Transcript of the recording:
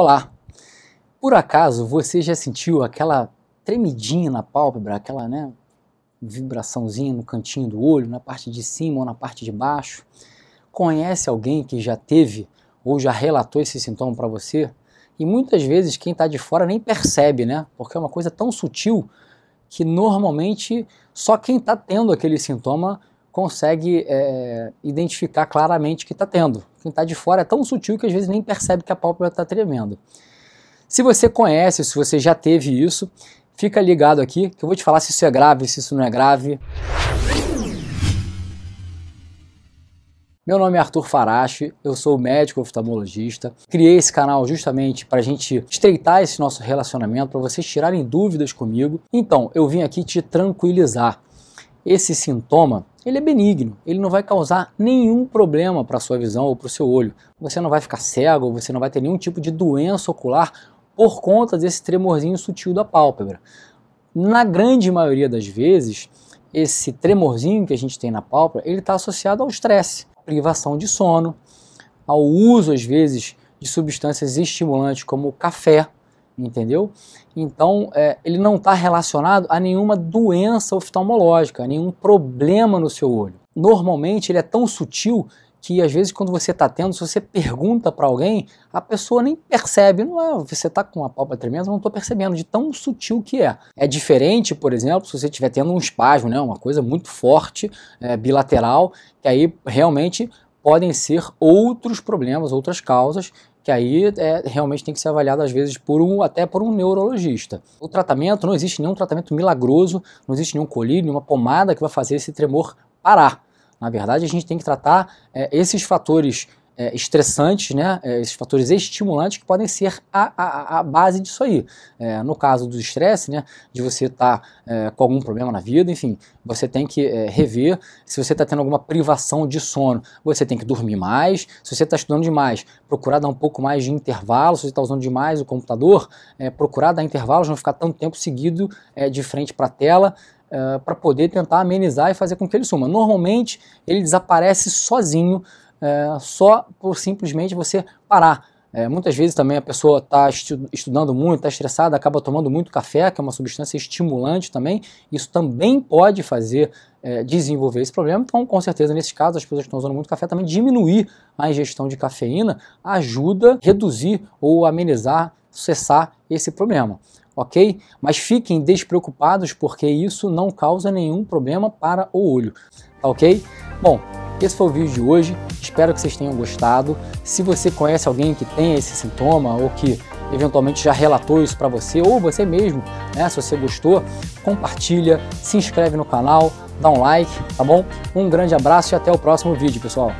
Olá! Por acaso você já sentiu aquela tremidinha na pálpebra, aquela né, vibraçãozinha no cantinho do olho, na parte de cima ou na parte de baixo? Conhece alguém que já teve ou já relatou esse sintoma para você? E muitas vezes quem está de fora nem percebe, né? Porque é uma coisa tão sutil que normalmente só quem está tendo aquele sintoma consegue é, identificar claramente que está tendo. Quem está de fora é tão sutil que às vezes nem percebe que a pálpebra está tremendo. Se você conhece, se você já teve isso, fica ligado aqui que eu vou te falar se isso é grave, se isso não é grave. Meu nome é Arthur Farache, eu sou médico oftalmologista. Criei esse canal justamente para a gente estreitar esse nosso relacionamento, para vocês tirarem dúvidas comigo. Então, eu vim aqui te tranquilizar. Esse sintoma ele é benigno, ele não vai causar nenhum problema para a sua visão ou para o seu olho. Você não vai ficar cego, você não vai ter nenhum tipo de doença ocular por conta desse tremorzinho sutil da pálpebra. Na grande maioria das vezes, esse tremorzinho que a gente tem na pálpebra, ele está associado ao estresse, privação de sono, ao uso, às vezes, de substâncias estimulantes como o café, entendeu? Então, é, ele não está relacionado a nenhuma doença oftalmológica, a nenhum problema no seu olho. Normalmente, ele é tão sutil que às vezes quando você está tendo, se você pergunta para alguém, a pessoa nem percebe, não é, você está com uma palpa tremenda, não estou percebendo, de tão sutil que é. É diferente, por exemplo, se você estiver tendo um espasmo, né, uma coisa muito forte, é, bilateral, que aí realmente podem ser outros problemas, outras causas, que aí é, realmente tem que ser avaliado às vezes por um até por um neurologista. O tratamento não existe nenhum tratamento milagroso, não existe nenhum colírio, nenhuma pomada que vai fazer esse tremor parar. Na verdade, a gente tem que tratar é, esses fatores é, estressantes, né, é, esses fatores estimulantes que podem ser a, a, a base disso aí. É, no caso do estresse, né, de você estar tá, é, com algum problema na vida, enfim, você tem que é, rever. Se você está tendo alguma privação de sono, você tem que dormir mais. Se você está estudando demais, procurar dar um pouco mais de intervalo. Se você está usando demais o computador, é, procurar dar intervalos, não ficar tanto tempo seguido de frente para a tela. para poder tentar amenizar e fazer com que ele suma. Normalmente ele desaparece sozinho é, só por simplesmente você parar. É, muitas vezes também a pessoa tá está estudando muito, está estressada, acaba tomando muito café, que é uma substância estimulante também. Isso também pode fazer é, desenvolver esse problema. Então, com certeza, nesses casos, as pessoas que estão usando muito café também diminuir a ingestão de cafeína ajuda a reduzir ou amenizar, cessar esse problema ok? Mas fiquem despreocupados porque isso não causa nenhum problema para o olho, tá ok? Bom, esse foi o vídeo de hoje. Espero que vocês tenham gostado. Se você conhece alguém que tem esse sintoma ou que eventualmente já relatou isso para você ou você mesmo, né? Se você gostou, compartilha, se inscreve no canal, dá um like, tá bom? Um grande abraço e até o próximo vídeo, pessoal.